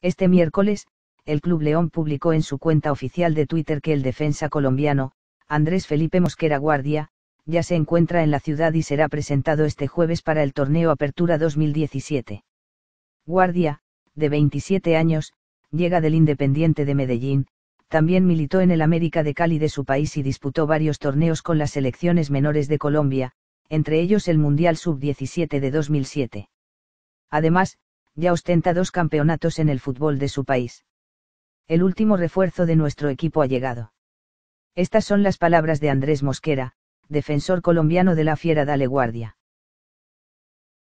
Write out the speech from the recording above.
Este miércoles, el Club León publicó en su cuenta oficial de Twitter que el defensa colombiano, Andrés Felipe Mosquera Guardia, ya se encuentra en la ciudad y será presentado este jueves para el torneo Apertura 2017. Guardia, de 27 años, llega del Independiente de Medellín, también militó en el América de Cali de su país y disputó varios torneos con las selecciones menores de Colombia, entre ellos el Mundial Sub-17 de 2007. Además, ya ostenta dos campeonatos en el fútbol de su país. El último refuerzo de nuestro equipo ha llegado. Estas son las palabras de Andrés Mosquera, defensor colombiano de la Fiera Dale Guardia.